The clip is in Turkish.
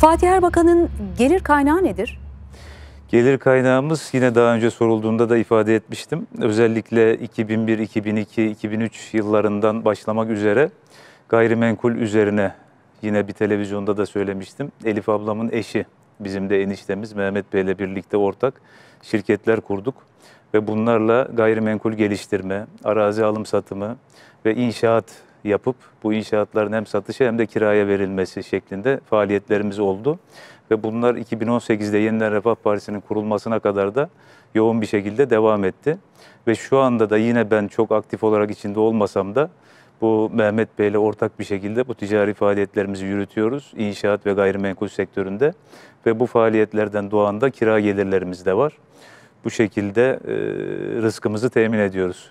Fatih Erbakan'ın gelir kaynağı nedir? Gelir kaynağımız yine daha önce sorulduğunda da ifade etmiştim. Özellikle 2001, 2002, 2003 yıllarından başlamak üzere gayrimenkul üzerine yine bir televizyonda da söylemiştim. Elif ablamın eşi bizim de eniştemiz Mehmet Bey ile birlikte ortak şirketler kurduk ve bunlarla gayrimenkul geliştirme, arazi alım satımı ve inşaat yapıp bu inşaatların hem satışa hem de kiraya verilmesi şeklinde faaliyetlerimiz oldu. Ve bunlar 2018'de Yeniden Refah Partisi'nin kurulmasına kadar da yoğun bir şekilde devam etti. Ve şu anda da yine ben çok aktif olarak içinde olmasam da bu Mehmet Bey'le ortak bir şekilde bu ticari faaliyetlerimizi yürütüyoruz. inşaat ve gayrimenkul sektöründe ve bu faaliyetlerden doğan da kira gelirlerimiz de var. Bu şekilde e, rızkımızı temin ediyoruz.